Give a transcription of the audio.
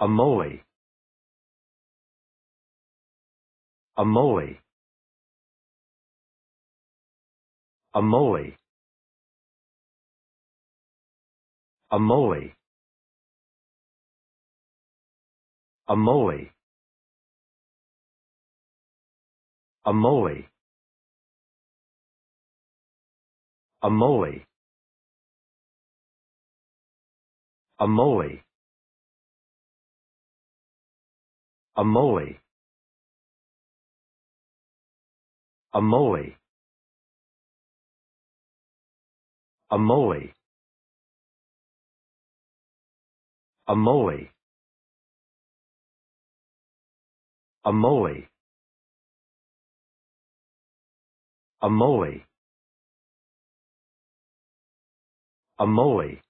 A A A moly. moly. moly. A moly. A moly. A moly. A moly. A A A moly. moly. moly. A moly. A moly. A moly.